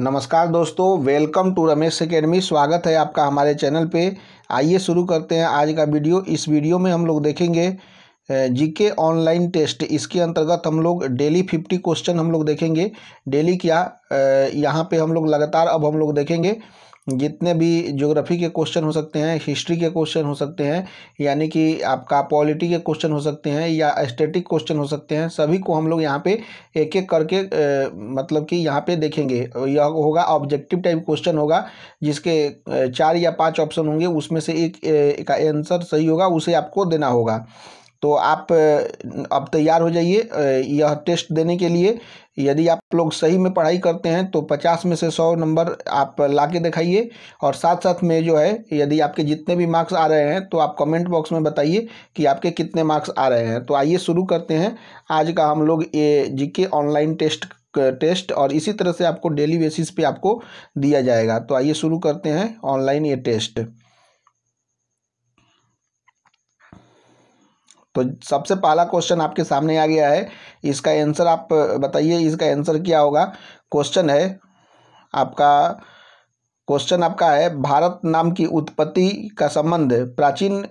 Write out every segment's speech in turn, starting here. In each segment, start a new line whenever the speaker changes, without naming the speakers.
नमस्कार दोस्तों welcome to Ramesh academy स्वागत है आपका हमारे चैनल पे आइए शुरू करते हैं आज का वीडियो इस वीडियो में हम लोग देखेंगे जीके ऑनलाइन टेस्ट इसके अंतर्गत हम लोग डेली फिफ्टी क्वेश्चन हम लोग देखेंगे डेली क्या यहाँ पे हम लोग लगातार अब हम लोग देखेंगे जितने भी ज्योग्राफी के क्वेश्चन हो सकते हैं हिस्ट्री के क्वेश्चन हो सकते हैं यानी कि आपका पॉलिटी के क्वेश्चन हो सकते हैं या स्टेटिक क्वेश्चन हो सकते हैं सभी को हम लोग यहाँ पे एक एक करके ए, मतलब कि यहाँ पे देखेंगे यह होगा ऑब्जेक्टिव टाइप क्वेश्चन होगा जिसके चार या पाँच ऑप्शन होंगे उसमें से एक का आंसर सही होगा उसे आपको देना होगा तो आप अब तैयार हो जाइए यह टेस्ट देने के लिए यदि आप लोग सही में पढ़ाई करते हैं तो पचास में से सौ नंबर आप ला के दिखाइए और साथ साथ में जो है यदि आपके जितने भी मार्क्स आ रहे हैं तो आप कमेंट बॉक्स में बताइए कि आपके कितने मार्क्स आ रहे हैं तो आइए शुरू करते हैं आज का हम लोग ये जीके ऑनलाइन टेस्ट टेस्ट और इसी तरह से आपको डेली बेसिस पे आपको दिया जाएगा तो आइए शुरू करते हैं ऑनलाइन ये टेस्ट तो सबसे पहला क्वेश्चन आपके सामने आ गया है इसका आंसर आप बताइए इसका आंसर क्या होगा क्वेश्चन है आपका क्वेश्चन आपका है भारत नाम की उत्पत्ति का संबंध प्राचीन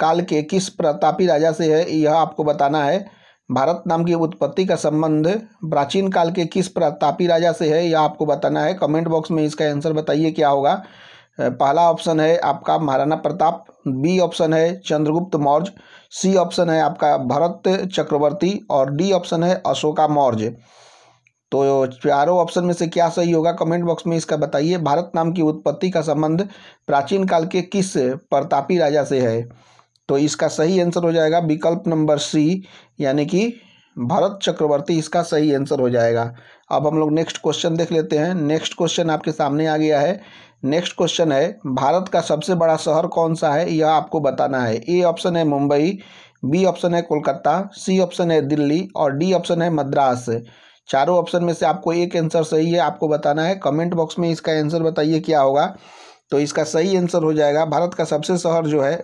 काल के किस प्रतापी राजा से है यह आपको बताना है भारत नाम की उत्पत्ति का संबंध प्राचीन काल के किस प्रतापी राजा से है यह आपको बताना है कमेंट बॉक्स में इसका आंसर बताइए क्या होगा पहला ऑप्शन है आपका महाराणा प्रताप बी ऑप्शन है चंद्रगुप्त मौर्य सी ऑप्शन है आपका भरत चक्रवर्ती और डी ऑप्शन है अशोका मौर्य तो चारों ऑप्शन में से क्या सही होगा कमेंट बॉक्स में इसका बताइए भारत नाम की उत्पत्ति का संबंध प्राचीन काल के किस प्रतापी राजा से है तो इसका सही आंसर हो जाएगा विकल्प नंबर सी यानी कि भरत चक्रवर्ती इसका सही आंसर हो जाएगा अब हम लोग नेक्स्ट क्वेश्चन देख लेते हैं नेक्स्ट क्वेश्चन आपके सामने आ गया है नेक्स्ट क्वेश्चन है भारत का सबसे बड़ा शहर कौन सा है यह आपको बताना है ए ऑप्शन है मुंबई बी ऑप्शन है कोलकाता सी ऑप्शन है दिल्ली और डी ऑप्शन है मद्रास चारों ऑप्शन में से आपको एक आंसर सही है आपको बताना है कमेंट बॉक्स में इसका आंसर बताइए क्या होगा तो इसका सही आंसर हो जाएगा भारत का सबसे शहर जो है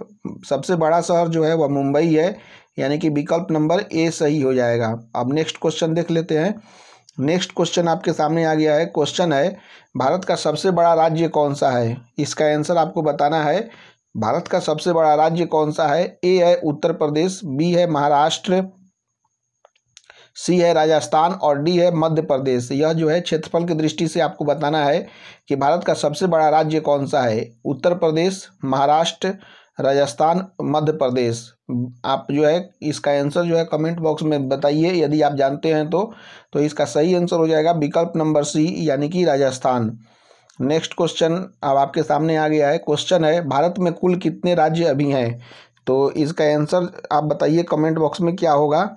सबसे बड़ा शहर जो है वह मुंबई है यानी कि विकल्प नंबर ए सही हो जाएगा अब नेक्स्ट क्वेश्चन देख लेते हैं नेक्स्ट क्वेश्चन आपके सामने आ गया है क्वेश्चन है भारत का सबसे बड़ा राज्य कौन सा है इसका आंसर आपको बताना है भारत का सबसे बड़ा राज्य कौन सा है ए है उत्तर प्रदेश बी है महाराष्ट्र सी है राजस्थान और डी है मध्य प्रदेश यह जो है क्षेत्रफल की दृष्टि से आपको बताना है कि भारत का सबसे बड़ा राज्य कौन सा है उत्तर प्रदेश महाराष्ट्र राजस्थान मध्य प्रदेश आप जो है इसका आंसर जो है कमेंट बॉक्स में बताइए यदि आप जानते हैं तो तो इसका सही आंसर हो जाएगा विकल्प नंबर सी यानी कि राजस्थान नेक्स्ट क्वेश्चन अब आपके सामने आ गया है क्वेश्चन है भारत में कुल कितने राज्य अभी हैं तो इसका आंसर आप बताइए कमेंट बॉक्स में क्या होगा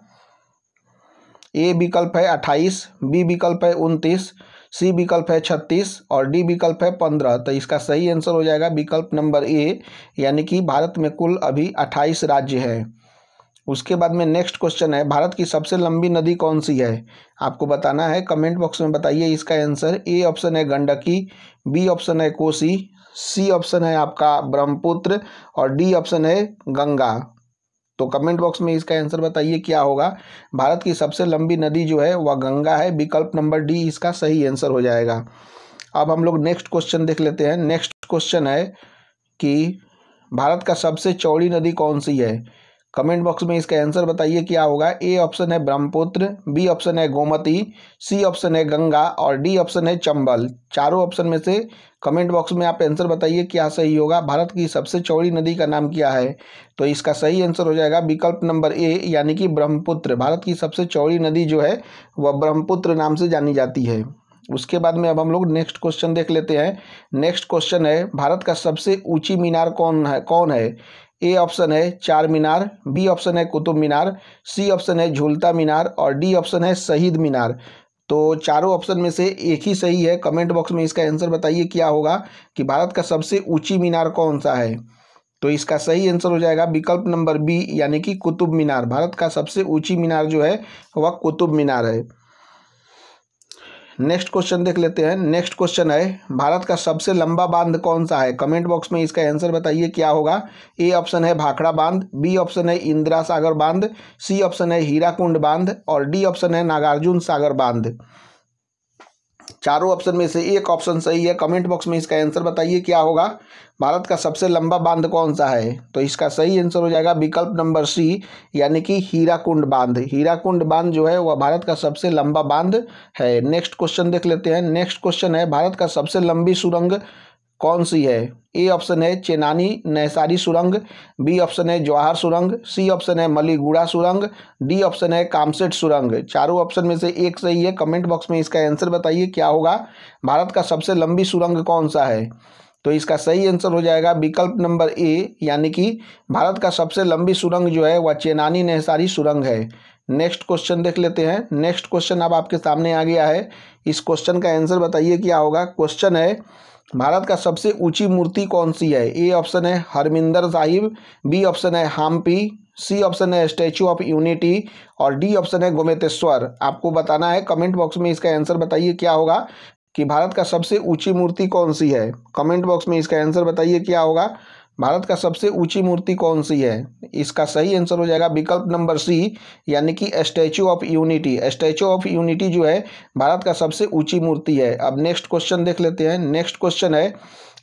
ए विकल्प है अट्ठाईस बी विकल्प है उनतीस सी विकल्प है छत्तीस और डी विकल्प है पंद्रह तो इसका सही आंसर हो जाएगा विकल्प नंबर ए यानी कि भारत में कुल अभी अट्ठाईस राज्य है उसके बाद में नेक्स्ट क्वेश्चन है भारत की सबसे लंबी नदी कौन सी है आपको बताना है कमेंट बॉक्स में बताइए इसका आंसर ए ऑप्शन है गंडकी बी ऑप्शन है कोसी सी ऑप्शन है आपका ब्रह्मपुत्र और डी ऑप्शन है गंगा तो कमेंट बॉक्स में इसका आंसर बताइए क्या होगा भारत की सबसे लंबी नदी जो है वह गंगा है विकल्प नंबर डी इसका सही आंसर हो जाएगा अब हम लोग नेक्स्ट क्वेश्चन देख लेते हैं नेक्स्ट क्वेश्चन है कि भारत का सबसे चौड़ी नदी कौन सी है कमेंट बॉक्स में इसका आंसर बताइए क्या होगा ए ऑप्शन है ब्रह्मपुत्र बी ऑप्शन है गोमती सी ऑप्शन है गंगा और डी ऑप्शन है चंबल चारों ऑप्शन में से कमेंट बॉक्स में आप आंसर बताइए क्या सही होगा भारत की सबसे चौड़ी नदी का नाम क्या है तो इसका सही आंसर हो जाएगा विकल्प नंबर ए यानी कि ब्रह्मपुत्र भारत की सबसे चौड़ी नदी जो है वह ब्रह्मपुत्र नाम से जानी जाती है उसके बाद में अब हम लोग नेक्स्ट क्वेश्चन देख लेते हैं नेक्स्ट क्वेश्चन है भारत का सबसे ऊंची मीनार कौन है कौन है ए ऑप्शन है चार मीनार बी ऑप्शन है कुतुब मीनार सी ऑप्शन है झूलता मीनार और डी ऑप्शन है शहीद मीनार तो चारों ऑप्शन में से एक ही सही है कमेंट बॉक्स में इसका आंसर बताइए क्या होगा कि भारत का सबसे ऊंची मीनार कौन सा है तो इसका सही आंसर हो जाएगा विकल्प नंबर बी यानी कि कुतुब मीनार भारत का सबसे ऊंची मीनार जो है वह कुतुब मीनार है नेक्स्ट क्वेश्चन देख लेते हैं नेक्स्ट क्वेश्चन है भारत का सबसे लंबा बांध कौन सा है कमेंट बॉक्स में इसका आंसर बताइए क्या होगा ए ऑप्शन है भाखड़ा बांध बी ऑप्शन है इंदिरा सागर बांध सी ऑप्शन है हीराकुंड बांध और डी ऑप्शन है नागार्जुन सागर बांध चारों ऑप्शन में से एक ऑप्शन सही है कमेंट बॉक्स में इसका आंसर बताइए क्या होगा भारत का सबसे लंबा बांध कौन सा है तो इसका सही आंसर हो जाएगा विकल्प नंबर सी यानी कि हीराकुंड बांध हीराकुंड बांध जो है वह भारत का सबसे लंबा बांध है नेक्स्ट क्वेश्चन देख लेते हैं नेक्स्ट क्वेश्चन है भारत का सबसे लंबी सुरंग कौन सी है ए ऑप्शन है चेनानी नैसारी सुरंग बी ऑप्शन है जवाहर सुरंग सी ऑप्शन है मलीगुड़ा सुरंग डी ऑप्शन है कामसेट सुरंग चारों ऑप्शन में से एक सही है कमेंट बॉक्स में इसका आंसर बताइए क्या होगा भारत का सबसे लंबी सुरंग कौन सा है तो इसका सही आंसर हो जाएगा विकल्प नंबर ए यानी कि भारत का सबसे लंबी सुरंग जो है वह चेनानी नहसारी सुरंग है नेक्स्ट क्वेश्चन देख लेते हैं नेक्स्ट क्वेश्चन अब आपके सामने आ गया है इस क्वेश्चन का आंसर बताइए क्या होगा क्वेश्चन है भारत का सबसे ऊंची मूर्ति कौन सी है ए ऑप्शन है हरमिंदर साहिब बी ऑप्शन है हाम्पी सी ऑप्शन है स्टैचू ऑफ यूनिटी और डी ऑप्शन है गोमेतेश्वर आपको बताना है कमेंट बॉक्स में इसका आंसर बताइए क्या होगा कि भारत का सबसे ऊंची मूर्ति कौन सी है कमेंट बॉक्स में इसका आंसर बताइए क्या होगा भारत का सबसे ऊंची मूर्ति कौन सी है इसका सही आंसर हो जाएगा विकल्प नंबर सी यानी कि statue of unity statue of unity जो है भारत का सबसे ऊंची मूर्ति है अब नेक्स्ट क्वेश्चन देख लेते हैं नेक्स्ट क्वेश्चन है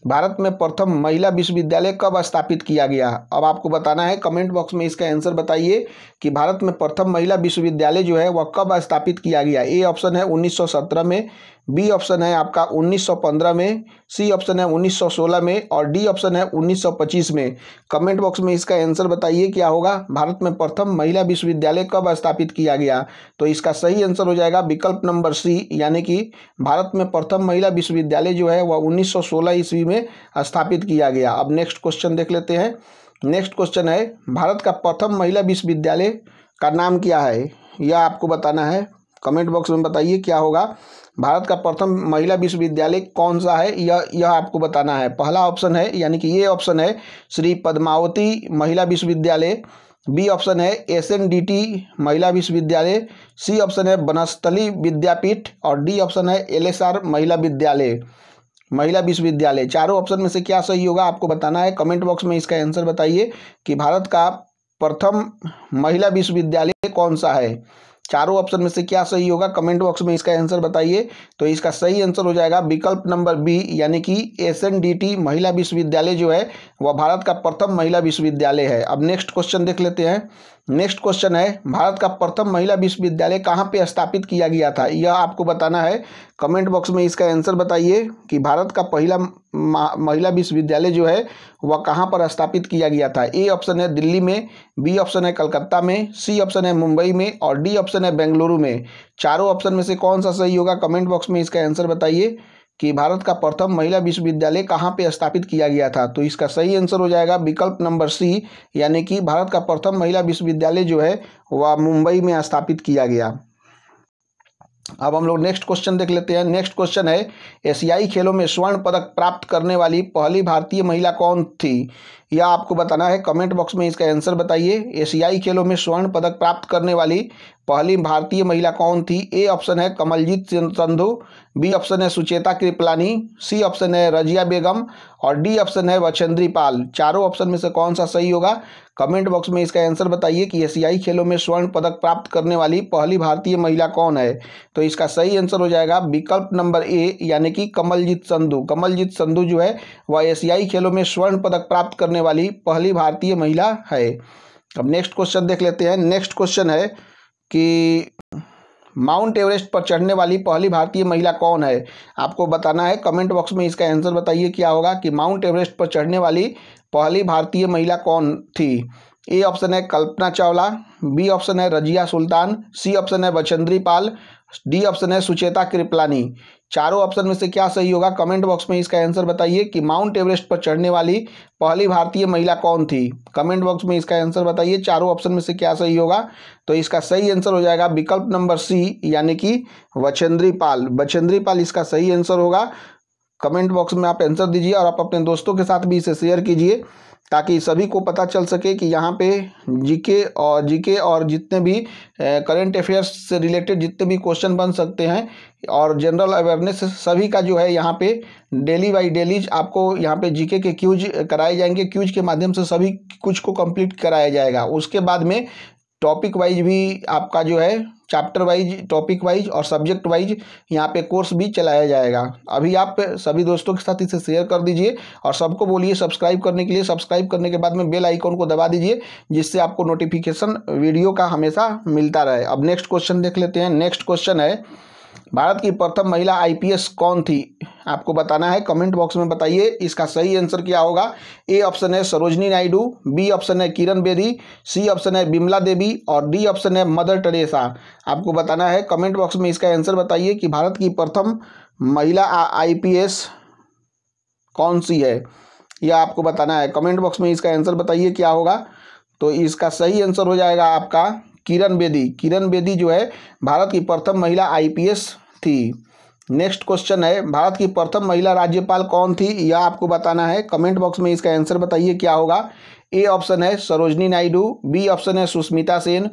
भारत में प्रथम महिला विश्वविद्यालय कब स्थापित किया गया अब आपको बताना है कमेंट बॉक्स में इसका आंसर बताइए कि भारत में प्रथम महिला विश्वविद्यालय जो है वह कब स्थापित किया गया ए ऑप्शन है 1917 में बी ऑप्शन है आपका 1915 में सी ऑप्शन है 1916 में और डी ऑप्शन है 1925 में कमेंट बॉक्स में इसका आंसर बताइए क्या होगा भारत में प्रथम महिला विश्वविद्यालय कब स्थापित किया गया तो इसका सही आंसर हो जाएगा विकल्प नंबर सी यानी कि भारत में प्रथम महिला विश्वविद्यालय जो है वह उन्नीस ईस्वी में स्थापित किया गया अब नेक्स्ट क्वेश्चन देख लेते हैं नेक्स्ट क्वेश्चन है भारत का प्रथम महिला विश्वविद्यालय का नाम क्या है यह आपको बताना है कमेंट बॉक्स में बताइए क्या होगा भारत का प्रथम महिला विश्वविद्यालय कौन सा है यह यह आपको बताना है पहला ऑप्शन है यानी कि ये ऑप्शन है श्री पद्मावती महिला विश्वविद्यालय बी ऑप्शन है S N D T Mahila Vishwavidyalaya C option है बनस्थली विद्यापीठ और डी ऑप्शन है L S R Mahila Vidyalaya महिला विश्वविद्यालय चारों ऑप्शन में से क्या सही होगा आपको बताना है कमेंट बॉक्स में इसका आंसर बताइए कि भारत का प्रथम महिला विश्वविद्यालय कौन सा है चारों ऑप्शन में से क्या सही होगा कमेंट बॉक्स में इसका आंसर बताइए तो इसका सही आंसर हो जाएगा विकल्प नंबर बी यानी कि एस महिला विश्वविद्यालय जो है वह भारत का प्रथम महिला विश्वविद्यालय है अब नेक्स्ट क्वेश्चन देख लेते हैं नेक्स्ट क्वेश्चन है भारत का प्रथम महिला विश्वविद्यालय कहाँ पे स्थापित किया गया था यह आपको बताना है कमेंट बॉक्स में इसका आंसर बताइए कि भारत का पहला महिला विश्वविद्यालय जो है वह कहाँ पर स्थापित किया गया था ए ऑप्शन है दिल्ली में बी ऑप्शन है कलकत्ता में सी ऑप्शन है मुंबई में और डी ऑप्शन है बेंगलुरु में चारों ऑप्शन में से कौन सा सही होगा कमेंट बॉक्स में इसका आंसर बताइए कि भारत का प्रथम महिला विश्वविद्यालय कहाँ पे स्थापित किया गया था तो इसका सही आंसर हो जाएगा विकल्प नंबर सी यानी कि भारत का प्रथम महिला विश्वविद्यालय जो है वह मुंबई में स्थापित किया गया अब हम लोग नेक्स्ट क्वेश्चन देख लेते हैं नेक्स्ट क्वेश्चन है एशियाई खेलों में स्वर्ण पदक प्राप्त करने वाली पहली भारतीय महिला कौन थी या आपको बताना है कमेंट बॉक्स में इसका आंसर बताइए एशियाई खेलों में स्वर्ण पदक प्राप्त करने वाली पहली भारतीय महिला कौन थी ए ऑप्शन है कमलजीत संधु बी ऑप्शन है सुचेता कृपलानी सी ऑप्शन है रजिया बेगम और डी ऑप्शन है वचंद्री पाल चारों ऑप्शन में से कौन सा सही होगा कमेंट बॉक्स में इसका आंसर बताइए कि एशियाई खेलों में स्वर्ण पदक प्राप्त करने वाली पहली भारतीय महिला कौन है तो इसका सही आंसर हो जाएगा विकल्प नंबर ए यानी कि कमलजीत संधु कमलजीत संधु जो है वह एशियाई खेलों में स्वर्ण पदक प्राप्त करने होने वाली पहली भारतीय महिला है अब नेक्स्ट क्वेश्चन देख लेते हैं नेक्स्ट क्वेश्चन है कि माउंट एवरेस्ट पर चढ़ने वाली पहली भारतीय महिला कौन है आपको बताना है कमेंट बॉक्स में इसका आंसर बताइए क्या होगा कि माउंट एवरेस्ट पर चढ़ने वाली पहली भारतीय महिला कौन थी ए ऑप्शन है कल्पना चावला बी ऑप्शन है रजिया सुल्तान सी ऑप्शन है बचेंद्री पाल डी ऑप्शन है सुचेता कृपलानी चारों ऑप्शन में से क्या सही होगा कमेंट बॉक्स में इसका आंसर बताइए कि माउंट एवरेस्ट पर चढ़ने वाली पहली भारतीय महिला कौन थी कमेंट बॉक्स में इसका आंसर बताइए चारों ऑप्शन में से क्या सही होगा तो इसका सही आंसर हो जाएगा विकल्प नंबर सी यानी कि वचेंद्री पाल वचेंद्री पाल इसका सही आंसर होगा कमेंट बॉक्स में आप आंसर दीजिए और आप अपने दोस्तों के साथ भी इसे शेयर कीजिए ताकि सभी को पता चल सके कि यहाँ पे जीके और जीके और जितने भी करंट अफेयर्स से रिलेटेड जितने भी क्वेश्चन बन सकते हैं और जनरल अवेयरनेस सभी का जो है यहाँ पे डेली बाई डेली आपको यहाँ पे जीके के क्यूज कराए जाएंगे क्यूज के माध्यम से सभी कुछ को कंप्लीट कराया जाएगा उसके बाद में टॉपिक वाइज भी आपका जो है चैप्टर वाइज टॉपिक वाइज और सब्जेक्ट वाइज यहाँ पे कोर्स भी चलाया जाएगा अभी आप सभी दोस्तों के साथ इसे शेयर कर दीजिए और सबको बोलिए सब्सक्राइब करने के लिए सब्सक्राइब करने के बाद में बेल आइकॉन को दबा दीजिए जिससे आपको नोटिफिकेशन वीडियो का हमेशा मिलता रहे अब नेक्स्ट क्वेश्चन देख लेते हैं नेक्स्ट क्वेश्चन है भारत की प्रथम महिला आईपीएस कौन थी आपको बताना है कमेंट बॉक्स में बताइए इसका सही आंसर क्या होगा ए ऑप्शन है सरोजनी नायडू बी ऑप्शन है किरण बेदी सी ऑप्शन है बिमला देवी और डी ऑप्शन है मदर टेरेसा आपको बताना है कमेंट बॉक्स में इसका आंसर बताइए कि भारत की प्रथम महिला आईपीएस कौन सी है यह आपको बताना है कमेंट बॉक्स में इसका आंसर बताइए क्या होगा तो इसका सही आंसर हो जाएगा आपका किरण बेदी किरण बेदी जो है भारत की प्रथम महिला आईपीएस थी नेक्स्ट क्वेश्चन है भारत की प्रथम महिला राज्यपाल कौन थी यह आपको बताना है कमेंट बॉक्स में इसका आंसर बताइए क्या होगा ए ऑप्शन है सरोजनी नायडू बी ऑप्शन है सुष्मिता सेन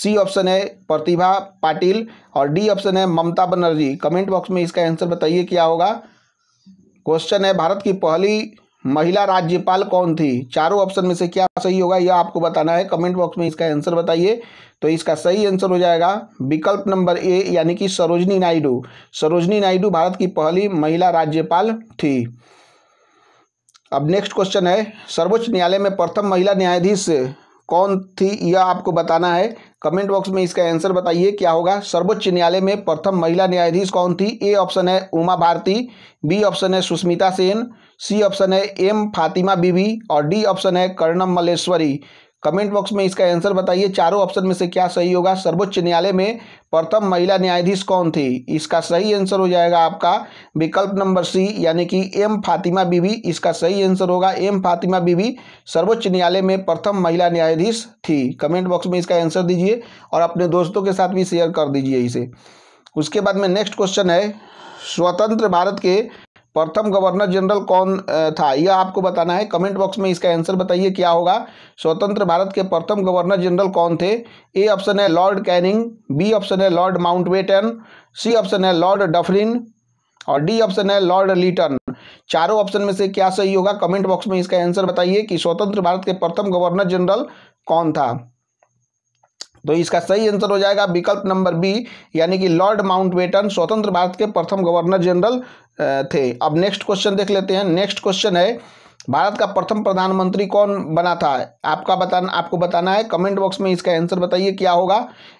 सी ऑप्शन है प्रतिभा पाटिल और डी ऑप्शन है ममता बनर्जी कमेंट बॉक्स में इसका आंसर बताइए क्या होगा क्वेश्चन है भारत की पहली महिला राज्यपाल कौन थी चारों ऑप्शन में से क्या सही होगा यह आपको बताना है कमेंट बॉक्स में इसका आंसर बताइए तो इसका सही आंसर हो जाएगा विकल्प नंबर ए यानी कि सरोजनी नायडू सरोजनी नायडू भारत की पहली महिला राज्यपाल थी अब नेक्स्ट क्वेश्चन है सर्वोच्च न्यायालय में प्रथम महिला न्यायाधीश कौन थी यह आपको बताना है कमेंट बॉक्स में इसका आंसर बताइए क्या होगा सर्वोच्च न्यायालय में प्रथम महिला न्यायाधीश कौन थी ए ऑप्शन है उमा भारती बी ऑप्शन है सुष्मिता सेन सी ऑप्शन है एम फातिमा बीवी और डी ऑप्शन है कर्णम मलेश्वरी कमेंट बॉक्स में इसका आंसर बताइए चारों ऑप्शन में से क्या सही होगा सर्वोच्च न्यायालय में प्रथम महिला न्यायाधीश कौन थी इसका सही आंसर हो जाएगा आपका विकल्प नंबर सी यानी कि एम फातिमा बीवी इसका सही आंसर होगा एम फातिमा बीवी सर्वोच्च न्यायालय में प्रथम महिला न्यायाधीश थी कमेंट बॉक्स में इसका आंसर दीजिए और अपने दोस्तों के साथ भी शेयर कर दीजिए इसे उसके बाद में नेक्स्ट क्वेश्चन है स्वतंत्र भारत के प्रथम गवर्नर जनरल कौन था यह आपको बताना है कमेंट बॉक्स में इसका आंसर बताइए क्या होगा स्वतंत्र भारत के प्रथम गवर्नर जनरल कौन थे ए ऑप्शन है लॉर्ड कैनिंग बी ऑप्शन है लॉर्ड माउंटबेटन सी ऑप्शन है लॉर्ड डफरिन और डी ऑप्शन है लॉर्ड लिटन चारों ऑप्शन में से क्या सही होगा कमेंट बॉक्स में इसका आंसर बताइए कि स्वतंत्र भारत के प्रथम गवर्नर जनरल कौन था तो इसका सही आंसर हो जाएगा विकल्प नंबर बी यानी कि लॉर्ड माउंटबेटन स्वतंत्र भारत के प्रथम गवर्नर जनरल थे अब नेक्स्ट क्वेश्चन देख लेते हैं नेक्स्ट क्वेश्चन है भारत का प्रथम प्रधानमंत्री कौन बना था आपका बताना आपको बताना है कमेंट बॉक्स में इसका आंसर बताइए क्या होगा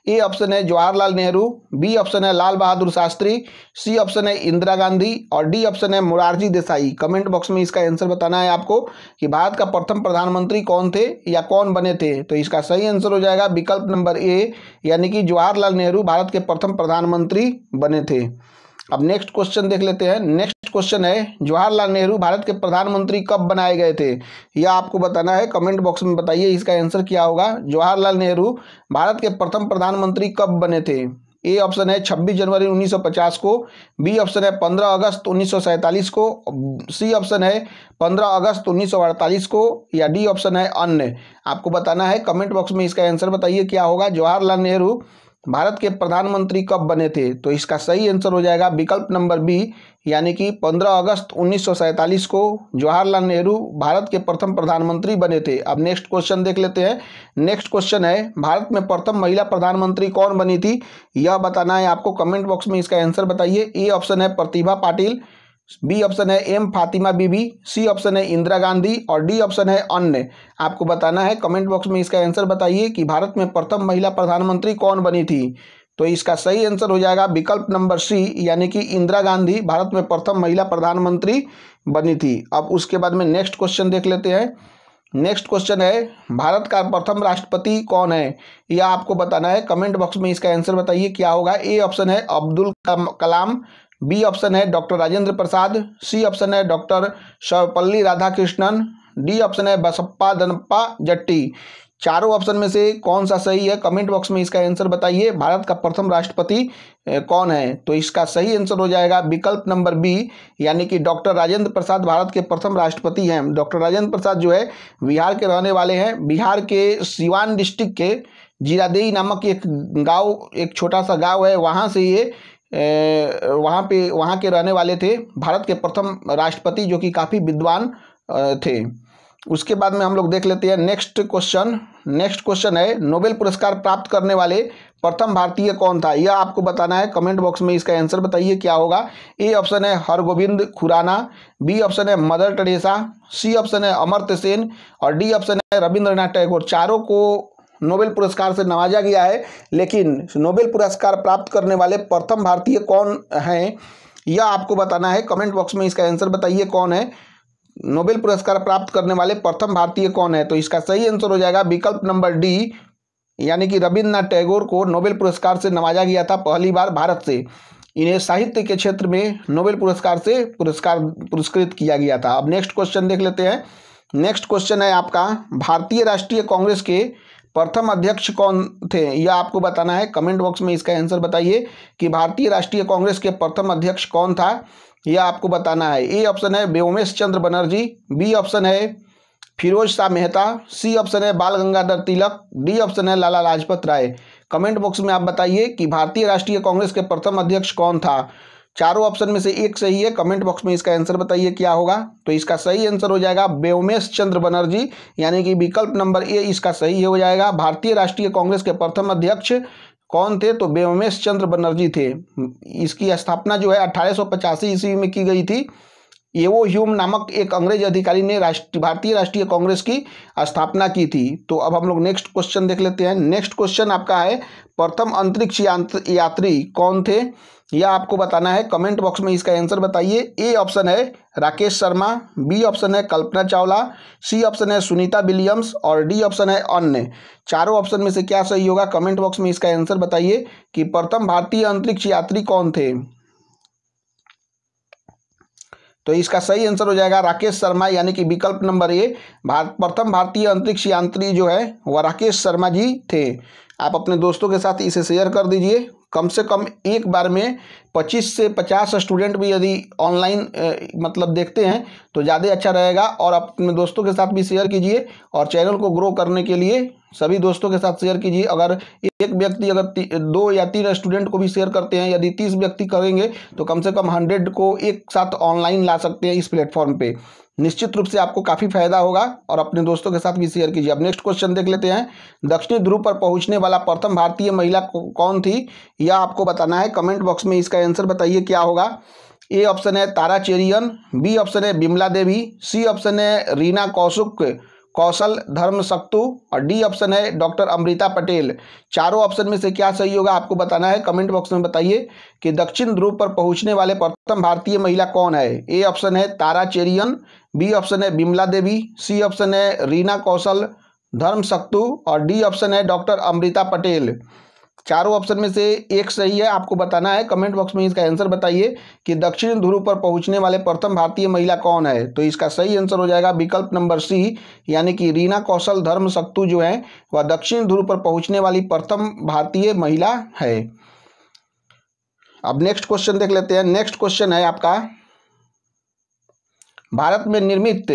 ए ऑप्शन है जवाहरलाल नेहरू बी ऑप्शन है लाल बहादुर शास्त्री सी ऑप्शन है इंदिरा गांधी और डी ऑप्शन है मुरारजी देसाई कमेंट बॉक्स में इसका आंसर बताना है आपको कि भारत का प्रथम प्रधानमंत्री कौन थे या कौन बने थे तो इसका सही आंसर हो जाएगा विकल्प नंबर ए यानी कि जवाहरलाल नेहरू भारत के प्रथम प्रधानमंत्री बने थे अब नेक्स्ट क्वेश्चन देख लेते हैं नेक्स्ट नेक्स्ट क्वेश्चन है जवाहरलाल नेहरू भारत के प्रधानमंत्री कब बनाए गए थे यह आपको बताना है कमेंट बॉक्स में बताइए इसका आंसर क्या होगा जवाहरलाल नेहरू भारत के प्रथम प्रधानमंत्री कब बने थे ए ऑप्शन है 26 जनवरी 1950 को बी ऑप्शन है 15 अगस्त उन्नीस को सी ऑप्शन है 15 अगस्त 1948 को या डी ऑप्शन है अन्य आपको बताना है कमेंट बॉक्स में इसका आंसर बताइए क्या होगा जवाहरलाल नेहरू भारत के प्रधानमंत्री कब बने थे तो इसका सही आंसर हो जाएगा विकल्प नंबर बी यानी कि 15 अगस्त 1947 को जवाहरलाल नेहरू भारत के प्रथम प्रधानमंत्री बने थे अब नेक्स्ट क्वेश्चन देख लेते हैं नेक्स्ट क्वेश्चन है भारत में प्रथम महिला प्रधानमंत्री कौन बनी थी यह बताना है आपको कमेंट बॉक्स में इसका आंसर बताइए ए ऑप्शन है प्रतिभा पाटिल बी ऑप्शन है M Fatima Bibi C option है इंदिरा गांधी और डी ऑप्शन है अन्य आपको बताना है कमेंट बॉक्स में इसका आंसर बताइए कि भारत में प्रथम महिला प्रधानमंत्री कौन बनी थी तो इसका सही आंसर हो जाएगा विकल्प नंबर सी यानी कि इंदिरा गांधी भारत में प्रथम महिला प्रधानमंत्री बनी थी अब उसके बाद में नेक्स्ट क्वेश्चन देख लेते हैं नेक्स्ट क्वेश्चन है भारत का प्रथम राष्ट्रपति कौन है यह आपको बताना है कमेंट बॉक्स में इसका आंसर बताइए क्या होगा ए ऑप्शन है अब्दुल कलाम बी ऑप्शन है doctor Rajendra Prasad C option है doctor Sarvepalli Radhakrishnan D option है बसप्पा दनप्पा जट्टी चारों ऑप्शन में से कौन सा सही है कमेंट बॉक्स में इसका आंसर बताइए भारत का प्रथम राष्ट्रपति कौन है तो इसका सही आंसर हो जाएगा विकल्प नंबर बी यानी कि डॉक्टर राजेंद्र प्रसाद भारत के प्रथम राष्ट्रपति हैं डॉक्टर राजेंद्र प्रसाद जो है बिहार के रहने वाले हैं बिहार के सिवान डिस्ट्रिक्ट के जीरादेई नामक एक गाँव एक छोटा सा गाँव है वहाँ से ये वहाँ पे वहाँ के रहने वाले थे भारत के प्रथम राष्ट्रपति जो कि काफ़ी विद्वान थे उसके बाद में हम लोग देख लेते हैं नेक्स्ट क्वेश्चन नेक्स्ट क्वेश्चन है नोबेल पुरस्कार प्राप्त करने वाले प्रथम भारतीय कौन था यह आपको बताना है कमेंट बॉक्स में इसका आंसर बताइए क्या होगा ए ऑप्शन है हरगोविंद खुराना बी ऑप्शन है मदर टेरेसा सी ऑप्शन है अमर्त्य सेन और डी ऑप्शन है रविंद्रनाथ टैगोर चारों को नोबेल पुरस्कार से नवाजा गया है लेकिन नोबेल पुरस्कार प्राप्त करने वाले प्रथम भारतीय कौन हैं यह आपको बताना है कमेंट बॉक्स में इसका आंसर बताइए कौन है नोबेल पुरस्कार प्राप्त करने वाले प्रथम भारतीय कौन है तो इसका सही आंसर हो जाएगा विकल्प नंबर डी यानी कि रविन्द्रनाथ टैगोर को नोबेल पुरस्कार से नवाजा गया था पहली बार भारत से इन्हें साहित्य के क्षेत्र में नोबेल पुरस्कार से पुरस्कार पुरस्कृत किया गया था अब नेक्स्ट क्वेश्चन देख लेते हैं नेक्स्ट क्वेश्चन है आपका भारतीय राष्ट्रीय कांग्रेस के प्रथम अध्यक्ष कौन थे यह आपको बताना है कमेंट बॉक्स में इसका आंसर बताइए कि भारतीय राष्ट्रीय कांग्रेस के प्रथम अध्यक्ष कौन था यह आपको बताना है ए ऑप्शन है व्योमेश चंद्र बनर्जी बी ऑप्शन है फिरोज शाह मेहता सी ऑप्शन है बाल गंगाधर तिलक डी ऑप्शन है लाला लाजपत राय कमेंट बॉक्स में आप बताइए कि भारतीय राष्ट्रीय कांग्रेस के प्रथम अध्यक्ष कौन था चारों ऑप्शन में से एक सही है कमेंट बॉक्स में इसका आंसर बताइए क्या होगा तो इसका सही आंसर हो जाएगा बेवमेश चंद्र बनर्जी यानी कि विकल्प नंबर ए इसका सही हो जाएगा भारतीय राष्ट्रीय कांग्रेस के प्रथम अध्यक्ष कौन थे तो बेवमेश चंद्र बनर्जी थे इसकी स्थापना जो है अठारह ईस्वी में की गई थी एवो ह्यूम नामक एक अंग्रेज अधिकारी ने राष्ट्र भारतीय राष्ट्रीय कांग्रेस की स्थापना की थी तो अब हम लोग नेक्स्ट क्वेश्चन देख लेते हैं नेक्स्ट क्वेश्चन आपका है प्रथम अंतरिक्ष यात्री कौन थे यह आपको बताना है कमेंट बॉक्स में इसका आंसर बताइए ए ऑप्शन है राकेश शर्मा बी ऑप्शन है कल्पना चावला सी ऑप्शन है सुनीता विलियम्स और डी ऑप्शन है अन्य चारों ऑप्शन में से क्या सही होगा कमेंट बॉक्स में इसका आंसर बताइए कि प्रथम भारतीय अंतरिक्ष यात्री कौन थे तो इसका सही आंसर हो जाएगा राकेश शर्मा यानी कि विकल्प नंबर ए भारत प्रथम भारतीय अंतरिक्ष यात्री जो है वह राकेश शर्मा जी थे आप अपने दोस्तों के साथ इसे शेयर कर दीजिए कम से कम एक बार में 25 से 50 स्टूडेंट भी यदि ऑनलाइन मतलब देखते हैं तो ज़्यादा अच्छा रहेगा और अपने दोस्तों के साथ भी शेयर कीजिए और चैनल को ग्रो करने के लिए सभी दोस्तों के साथ शेयर कीजिए अगर एक व्यक्ति अगर दो या तीन स्टूडेंट को भी शेयर करते हैं यदि तीस व्यक्ति करेंगे तो कम से कम हंड्रेड को एक साथ ऑनलाइन ला सकते हैं इस प्लेटफॉर्म पर निश्चित रूप से आपको काफ़ी फायदा होगा और अपने दोस्तों के साथ भी शेयर कीजिए अब नेक्स्ट क्वेश्चन देख लेते हैं दक्षिणी ध्रुव पर पहुंचने वाला प्रथम भारतीय महिला कौन थी यह आपको बताना है कमेंट बॉक्स में इसका आंसर बताइए क्या होगा ए ऑप्शन है तारा चेरियन बी ऑप्शन है बिमला देवी सी ऑप्शन है रीना कौशुक कौशल धर्म सक्तु और डी ऑप्शन है डॉक्टर अमृता पटेल चारों ऑप्शन में से क्या सही होगा आपको बताना है कमेंट बॉक्स में बताइए कि दक्षिण ध्रुव पर पहुंचने वाले प्रथम भारतीय महिला कौन है ए ऑप्शन है तारा चेरियन बी ऑप्शन है बिमला देवी सी ऑप्शन है रीना कौशल धर्म सक्तु और डी ऑप्शन है डॉक्टर अमृता पटेल चारों ऑप्शन में से एक सही है आपको बताना है कमेंट बॉक्स में इसका आंसर बताइए कि दक्षिण ध्रुव पर पहुंचने वाले प्रथम भारतीय महिला कौन है तो इसका सही आंसर हो जाएगा विकल्प नंबर सी यानी कि रीना कौशल धर्म शक्तु जो है वह दक्षिण ध्रुव पर पहुंचने वाली प्रथम भारतीय महिला है अब नेक्स्ट क्वेश्चन देख लेते हैं नेक्स्ट क्वेश्चन है आपका भारत में निर्मित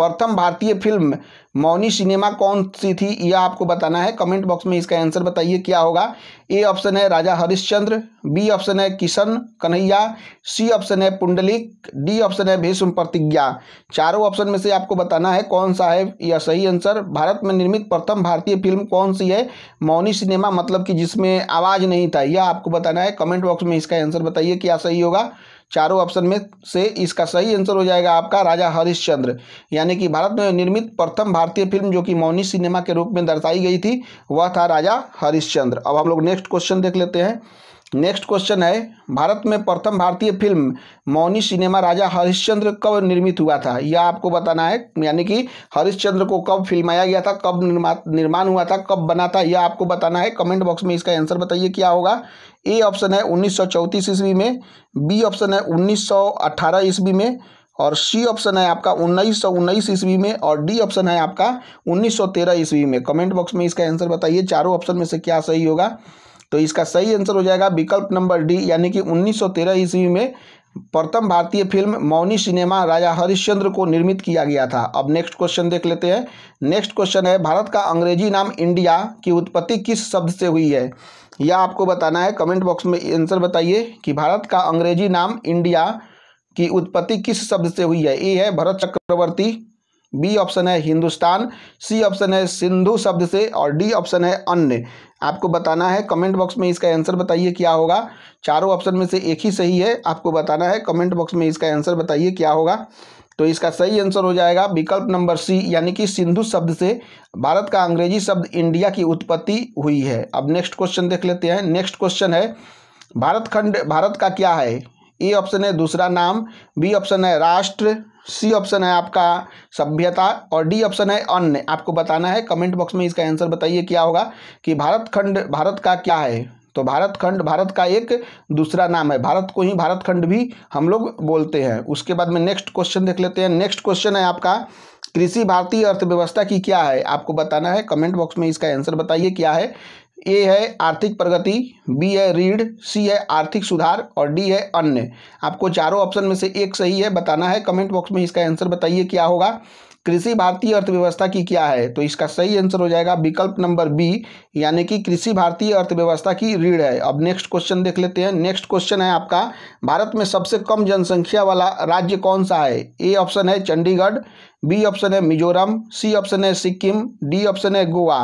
प्रथम भारतीय फिल्म मौनी सिनेमा कौन सी थी यह आपको बताना है कमेंट बॉक्स में इसका आंसर बताइए क्या होगा ए ऑप्शन है राजा हरिश्चंद्र बी ऑप्शन है किशन कन्हैया सी ऑप्शन है पुंडलिक डी ऑप्शन है भीष्म प्रतिज्ञा चारों ऑप्शन में से आपको बताना है कौन सा है यह सही आंसर भारत में निर्मित प्रथम भारतीय फिल्म कौन सी है मौनी सिनेमा मतलब कि जिसमें आवाज़ नहीं था यह आपको बताना है कमेंट बॉक्स में इसका आंसर बताइए क्या सही होगा चारों ऑप्शन में से इसका सही आंसर हो जाएगा आपका राजा हरिश्चंद्र यानी कि भारत में निर्मित प्रथम भारतीय फिल्म जो कि मौनी सिनेमा के रूप में दर्शाई गई थी वह था राजा हरिश्चंद्र अब हम लोग नेक्स्ट क्वेश्चन देख लेते हैं नेक्स्ट क्वेश्चन है भारत में प्रथम भारतीय फिल्म मौनी सिनेमा राजा हरिश्चंद्र कब निर्मित हुआ था यह आपको बताना है यानी कि हरिश्चंद्र को कब फिल्माया गया था कब निर्मा निर्माण हुआ था कब बना था यह आपको बताना है कमेंट बॉक्स में इसका आंसर बताइए क्या होगा ए ऑप्शन है उन्नीस ईस्वी में बी ऑप्शन है उन्नीस ईस्वी में और सी ऑप्शन है आपका उन्नीस सौ उन्नीस ईस्वी में और डी ऑप्शन है आपका उन्नीस सौ तेरह ईस्वी में कमेंट बॉक्स में इसका आंसर बताइए चारों ऑप्शन में से क्या सही होगा तो इसका सही आंसर हो जाएगा विकल्प नंबर डी यानी कि 1913 ईस्वी में प्रथम भारतीय फिल्म मौनी सिनेमा राजा हरिश्चंद्र को निर्मित किया गया था अब नेक्स्ट क्वेश्चन देख लेते हैं नेक्स्ट क्वेश्चन है भारत का अंग्रेजी नाम इंडिया की उत्पत्ति किस शब्द से हुई है यह आपको बताना है कमेंट बॉक्स में आंसर बताइए कि भारत का अंग्रेजी नाम इंडिया की उत्पत्ति किस शब्द से हुई है ए है भरत चक्रवर्ती बी ऑप्शन है हिंदुस्तान सी ऑप्शन है सिंधु शब्द से और डी ऑप्शन है अन्य आपको बताना है कमेंट बॉक्स में इसका आंसर बताइए क्या होगा चारों ऑप्शन में से एक ही सही है आपको बताना है कमेंट बॉक्स में इसका आंसर बताइए क्या होगा तो इसका सही आंसर हो जाएगा विकल्प नंबर सी यानी कि सिंधु शब्द से भारत का अंग्रेजी शब्द इंडिया की उत्पत्ति हुई है अब नेक्स्ट क्वेश्चन देख लेते हैं नेक्स्ट क्वेश्चन है भारत खंड भारत का क्या है ए e ऑप्शन है दूसरा नाम बी ऑप्शन है राष्ट्र सी ऑप्शन है आपका सभ्यता और डी ऑप्शन है अन्य आपको बताना है कमेंट बॉक्स में इसका आंसर बताइए क्या होगा कि भारत खंड भारत का क्या है तो भारत खंड भारत का एक दूसरा नाम है भारत को ही भारत खंड भी हम लोग बोलते हैं उसके बाद में नेक्स्ट क्वेश्चन देख लेते हैं नेक्स्ट क्वेश्चन है आपका कृषि भारतीय अर्थव्यवस्था की क्या है आपको बताना है कमेंट बॉक्स में इसका आंसर बताइए क्या है ए है आर्थिक प्रगति बी है रीढ़ सी है आर्थिक सुधार और डी है अन्य आपको चारों ऑप्शन में से एक सही है बताना है कमेंट बॉक्स में इसका आंसर बताइए क्या होगा कृषि भारतीय अर्थव्यवस्था की क्या है तो इसका सही आंसर हो जाएगा विकल्प नंबर बी यानी कि कृषि भारतीय अर्थव्यवस्था की रीढ़ है अब नेक्स्ट क्वेश्चन देख लेते हैं नेक्स्ट क्वेश्चन है आपका भारत में सबसे कम जनसंख्या वाला राज्य कौन सा है ए ऑप्शन है चंडीगढ़ बी ऑप्शन है मिजोरम सी ऑप्शन है सिक्किम डी ऑप्शन है गोवा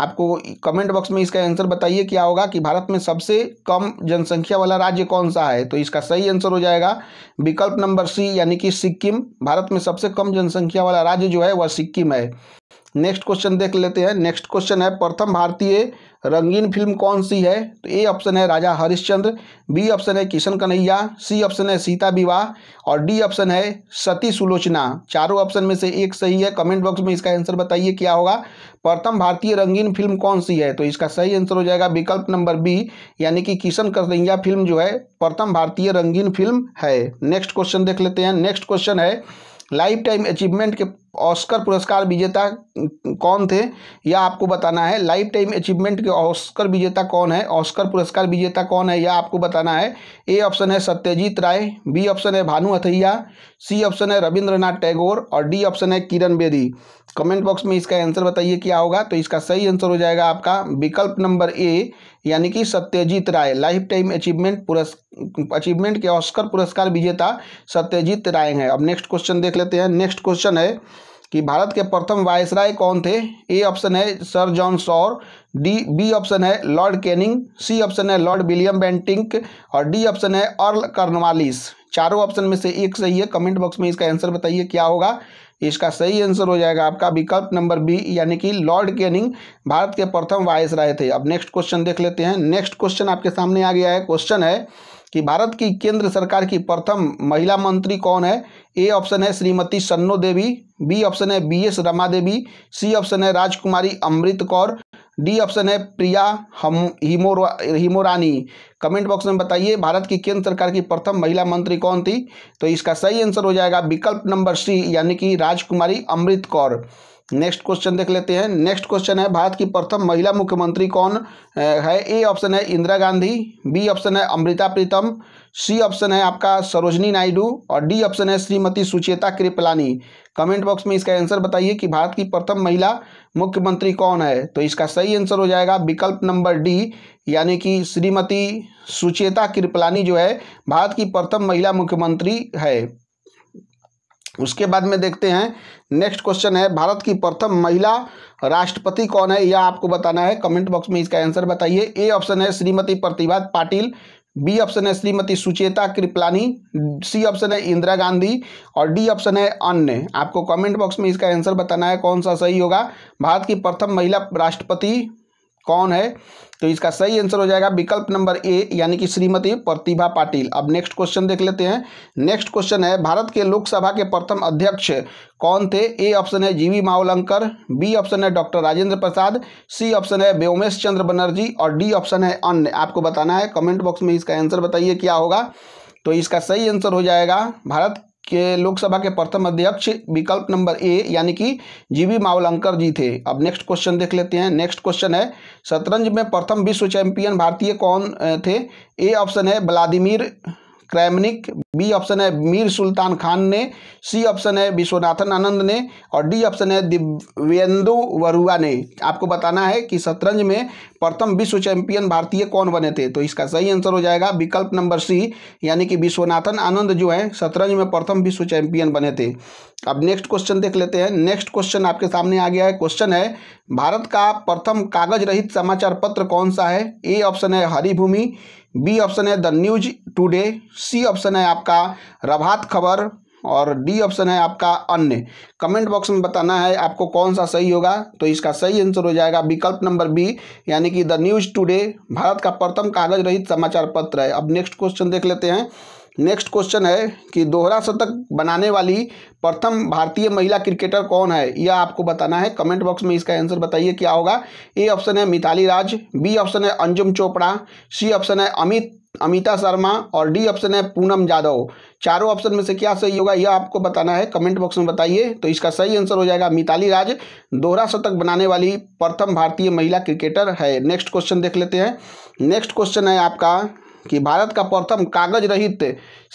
आपको कमेंट बॉक्स में इसका आंसर बताइए क्या होगा कि भारत में सबसे कम जनसंख्या वाला राज्य कौन सा है तो इसका सही आंसर हो जाएगा विकल्प नंबर सी यानी कि सिक्किम भारत में सबसे कम जनसंख्या वाला राज्य जो है वह सिक्किम है नेक्स्ट क्वेश्चन देख लेते हैं नेक्स्ट क्वेश्चन है प्रथम भारतीय रंगीन फिल्म कौन सी है तो ए ऑप्शन है राजा हरिश्चंद्र बी ऑप्शन है किशन कन्हैया सी ऑप्शन है सीता विवाह और डी ऑप्शन है सती सुलोचना चारों ऑप्शन में से एक सही है कमेंट बॉक्स में इसका आंसर बताइए क्या होगा प्रथम भारतीय रंगीन फिल्म कौन सी है तो इसका सही आंसर हो जाएगा विकल्प नंबर बी यानी कि किशन कन्हैया फिल्म जो है प्रथम भारतीय रंगीन फिल्म है नेक्स्ट क्वेश्चन देख लेते हैं नेक्स्ट क्वेश्चन है लाइफ टाइम अचीवमेंट के ऑस्कर पुरस्कार विजेता कौन थे यह आपको बताना है लाइफ टाइम अचीवमेंट के ऑस्कर विजेता कौन है ऑस्कर पुरस्कार विजेता कौन है यह आपको बताना है ए ऑप्शन है सत्यजीत राय बी ऑप्शन है भानु हथैया सी ऑप्शन है रविंद्रनाथ टैगोर और डी ऑप्शन है किरण बेदी कमेंट बॉक्स में इसका आंसर बताइए क्या होगा तो इसका सही आंसर हो जाएगा आपका विकल्प नंबर ए यानी कि Satyajit Ray lifetime achievement पुरस्कार अचीवमेंट के ऑस्कर पुरस्कार विजेता सत्यजीत राय हैं अब नेक्स्ट क्वेश्चन देख लेते हैं नेक्स्ट क्वेश्चन है कि भारत के प्रथम वायसराय कौन थे ए ऑप्शन है sir John Shore D B option है लॉर्ड कैनिंग सी ऑप्शन है लॉर्ड विलियम बेंटिंक और डी ऑप्शन है अर्ल कर्नवालिस चारों ऑप्शन में से एक सही है कमेंट बॉक्स में इसका आंसर बताइए क्या होगा इसका सही आंसर हो जाएगा आपका विकल्प नंबर बी यानी कि लॉर्ड कैनिंग भारत के प्रथम वायस राय थे अब नेक्स्ट क्वेश्चन देख लेते हैं नेक्स्ट क्वेश्चन आपके सामने आ गया है क्वेश्चन है कि भारत की केंद्र सरकार की प्रथम महिला मंत्री कौन है ए ऑप्शन है श्रीमती सन्नो देवी बी ऑप्शन है B S Rama Devi C option है राजकुमारी अमृत कौर डी ऑप्शन है प्रिया हम हिमोरा हिमोरानी कमेंट बॉक्स में बताइए भारत की केंद्र सरकार की प्रथम महिला मंत्री कौन थी तो इसका सही आंसर हो जाएगा विकल्प नंबर सी यानी कि राजकुमारी अमृत कौर नेक्स्ट क्वेश्चन देख लेते हैं नेक्स्ट क्वेश्चन है भारत की प्रथम महिला मुख्यमंत्री कौन है ए ऑप्शन है इंदिरा गांधी बी ऑप्शन है अमृता प्रीतम सी ऑप्शन है आपका सरोजनी नायडू और डी ऑप्शन है श्रीमती सुचेता कृपलानी कमेंट बॉक्स में इसका आंसर बताइए कि भारत की प्रथम महिला मुख्यमंत्री कौन है तो इसका सही आंसर हो जाएगा विकल्प नंबर डी यानी कि श्रीमती सुचेता कृपलानी जो है भारत की प्रथम महिला मुख्यमंत्री है उसके बाद में देखते हैं नेक्स्ट क्वेश्चन है भारत की प्रथम महिला राष्ट्रपति कौन है यह आपको बताना है कमेंट बॉक्स में इसका आंसर बताइए ए ऑप्शन है श्रीमती प्रतिभा पाटिल बी ऑप्शन है श्रीमती सुचेता कृपलानी सी ऑप्शन है इंदिरा गांधी और डी ऑप्शन है अन्य आपको कमेंट बॉक्स में इसका आंसर बताना है कौन सा सही होगा भारत की प्रथम महिला राष्ट्रपति कौन है तो इसका सही आंसर हो जाएगा विकल्प नंबर ए यानी कि श्रीमती प्रतिभा पाटिल अब नेक्स्ट क्वेश्चन देख लेते हैं नेक्स्ट क्वेश्चन है भारत के लोकसभा के प्रथम अध्यक्ष कौन थे ए ऑप्शन है जीवी मावलंकर बी ऑप्शन है doctor Rajendra Prasad C option है व्योमेश चंद्र बनर्जी और डी ऑप्शन है अन्य आपको बताना है कमेंट बॉक्स में इसका आंसर बताइए क्या होगा तो इसका सही आंसर हो जाएगा भारत के लोकसभा के प्रथम अध्यक्ष विकल्प नंबर ए यानी कि वी मावलंकर जी थे अब नेक्स्ट क्वेश्चन देख लेते हैं नेक्स्ट क्वेश्चन है शतरंज में प्रथम विश्व चैंपियन भारतीय कौन थे ए ऑप्शन है व्लादिमीर क्रैमनिक बी ऑप्शन है मीर सुल्तान खान ने सी ऑप्शन है विश्वनाथन आनंद ने और डी ऑप्शन है दिव्येंदु वरुआ ने आपको बताना है कि शतरंज में प्रथम विश्व चैंपियन भारतीय कौन बने थे तो इसका सही आंसर हो जाएगा विकल्प नंबर सी यानी कि विश्वनाथन आनंद जो है शतरंज में प्रथम विश्व चैंपियन बने थे अब नेक्स्ट क्वेश्चन देख लेते हैं नेक्स्ट क्वेश्चन आपके सामने आ गया है क्वेश्चन है भारत का प्रथम कागज रहित समाचार पत्र कौन सा है ए ऑप्शन है हरिभूमि बी ऑप्शन है the news today C option है आपका प्रभात खबर और डी ऑप्शन है आपका अन्य कमेंट बॉक्स में बताना है आपको कौन सा सही होगा तो इसका सही आंसर हो जाएगा विकल्प नंबर बी यानी कि द न्यूज टुडे भारत का प्रथम कागज रहित समाचार पत्र है अब नेक्स्ट क्वेश्चन देख लेते हैं नेक्स्ट क्वेश्चन है कि दोहरा शतक बनाने वाली प्रथम भारतीय महिला क्रिकेटर कौन है यह आपको बताना है कमेंट बॉक्स में इसका आंसर बताइए क्या होगा ए ऑप्शन है मिताली राज बी ऑप्शन है अंजुम चोपड़ा सी ऑप्शन है अमित अमिता शर्मा और डी ऑप्शन है पूनम यादव चारों ऑप्शन में से क्या सही होगा यह आपको बताना है कमेंट बॉक्स में बताइए तो इसका सही आंसर हो जाएगा मिताली राज दोहरा शतक बनाने वाली प्रथम भारतीय महिला क्रिकेटर है नेक्स्ट क्वेश्चन देख लेते हैं नेक्स्ट क्वेश्चन है आपका कि भारत का प्रथम कागज रहित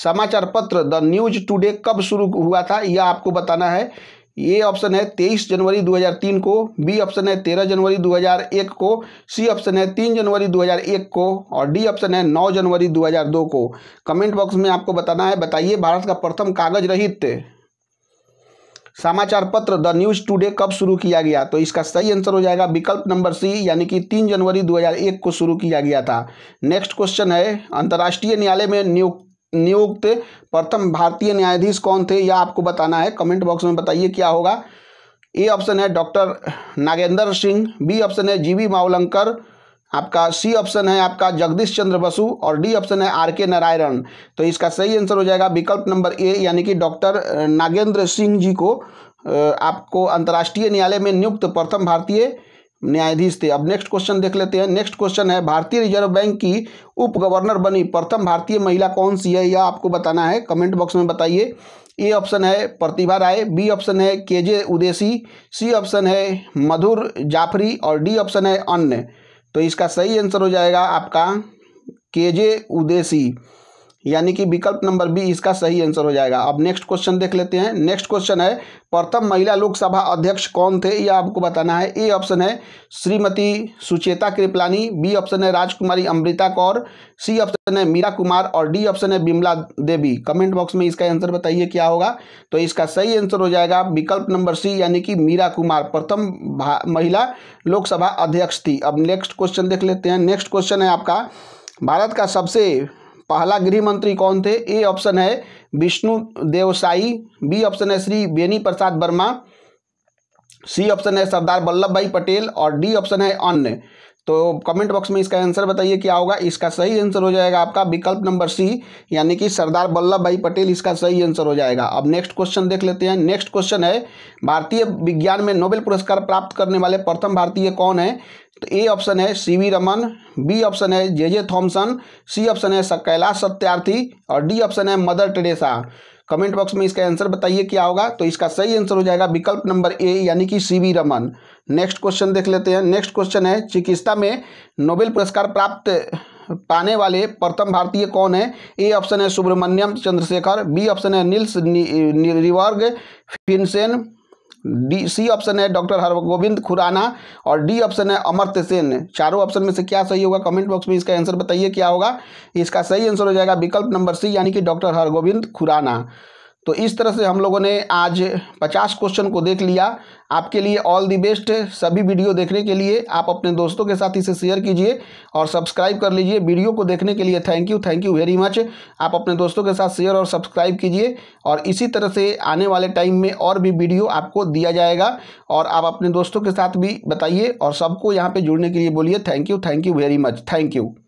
समाचार पत्र द न्यूज टुडे कब शुरू हुआ था यह आपको बताना है ये ऑप्शन है तेईस जनवरी 2003 को बी ऑप्शन है तेरह जनवरी 2001 को सी ऑप्शन है तीन जनवरी 2001 को और डी ऑप्शन है नौ जनवरी 2002 को कमेंट बॉक्स में आपको बताना है बताइए भारत का प्रथम कागज रहित समाचार पत्र द न्यूज़ टुडे कब शुरू किया गया तो इसका सही आंसर हो जाएगा विकल्प नंबर सी यानी कि तीन जनवरी 2001 को शुरू किया गया था नेक्स्ट क्वेश्चन है अंतर्राष्ट्रीय न्यायालय में नियुक्त नियुक्त प्रथम भारतीय न्यायाधीश कौन थे यह आपको बताना है कमेंट बॉक्स में बताइए क्या होगा ए ऑप्शन है doctor Nagendra Singh B option है जीवी मावलंकर आपका सी ऑप्शन है आपका जगदीश चंद्र बसु और डी ऑप्शन है आर के नारायण तो इसका सही आंसर हो जाएगा विकल्प नंबर ए यानी कि डॉक्टर नागेंद्र सिंह जी को आपको अंतर्राष्ट्रीय न्यायालय में नियुक्त प्रथम भारतीय न्यायाधीश थे अब नेक्स्ट क्वेश्चन देख लेते हैं नेक्स्ट क्वेश्चन है भारतीय रिजर्व बैंक की उप गवर्नर बनी प्रथम भारतीय महिला कौन सी है यह आपको बताना है कमेंट बॉक्स में बताइए ए ऑप्शन है प्रतिभा राय बी ऑप्शन है के जे उदेशी सी ऑप्शन है मधुर जाफरी और डी ऑप्शन है अन्य तो इसका सही आंसर हो जाएगा आपका के जे उदेशी यानी कि विकल्प नंबर बी इसका सही आंसर हो जाएगा अब नेक्स्ट क्वेश्चन देख लेते हैं नेक्स्ट क्वेश्चन है प्रथम महिला लोकसभा अध्यक्ष कौन थे यह आपको बताना है ए ऑप्शन है श्रीमती सुचेता कृपलानी बी ऑप्शन है राजकुमारी अमृता कौर सी ऑप्शन है मीरा कुमार और डी ऑप्शन है बिमला देवी कमेंट बॉक्स में इसका आंसर बताइए क्या होगा तो इसका सही आंसर हो जाएगा विकल्प नंबर सी यानी कि मीरा कुमार प्रथम महिला लोकसभा अध्यक्ष थी अब नेक्स्ट क्वेश्चन देख लेते हैं नेक्स्ट क्वेश्चन है आपका भारत का सबसे पहला गृह मंत्री कौन थे ए ऑप्शन है विष्णु देवसाई बी ऑप्शन है श्री बेनी प्रसाद वर्मा सी ऑप्शन है सरदार वल्लभ भाई पटेल और डी ऑप्शन है अन्य तो कमेंट बॉक्स में इसका आंसर बताइए क्या होगा इसका सही आंसर हो जाएगा आपका विकल्प नंबर सी यानी कि सरदार वल्लभ भाई पटेल इसका सही आंसर हो जाएगा अब नेक्स्ट क्वेश्चन देख लेते हैं नेक्स्ट क्वेश्चन है भारतीय विज्ञान में नोबेल पुरस्कार प्राप्त करने वाले प्रथम भारतीय कौन तो है तो ए ऑप्शन है C V Raman B option है जे जे थॉम्सन सी ऑप्शन है कैलाश सत्यार्थी और डी ऑप्शन है मदर टेरेसा कमेंट बॉक्स में इसका आंसर बताइए क्या होगा तो इसका सही आंसर हो जाएगा विकल्प नंबर ए यानी कि C V Raman next question देख लेते हैं नेक्स्ट क्वेश्चन है चिकित्सा में नोबेल पुरस्कार प्राप्त पाने वाले प्रथम भारतीय कौन है ए ऑप्शन है सुब्रमण्यम चंद्रशेखर बी ऑप्शन है नील्स निवर्ग Ryberg Finsen D C option है डॉक्टर हरगोविंद खुराना और डी ऑप्शन है अमर्त्य सेन चारों ऑप्शन में से क्या सही होगा कमेंट बॉक्स में इसका आंसर बताइए क्या होगा इसका सही आंसर हो जाएगा विकल्प नंबर सी यानी कि डॉक्टर हरगोविंद खुराना तो इस तरह से हम लोगों ने आज 50 क्वेश्चन को देख लिया आपके लिए ऑल दी बेस्ट सभी वीडियो देखने के लिए आप अपने दोस्तों के साथ इसे शेयर कीजिए और सब्सक्राइब कर लीजिए वीडियो को देखने के लिए thank you thank you very much आप अपने दोस्तों के साथ शेयर और सब्सक्राइब कीजिए और इसी तरह से आने वाले टाइम में और भी वीडियो आपको दिया जाएगा और आप अपने दोस्तों के साथ भी बताइए और सबको यहाँ पर जुड़ने के लिए बोलिए thank you thank you very much thank you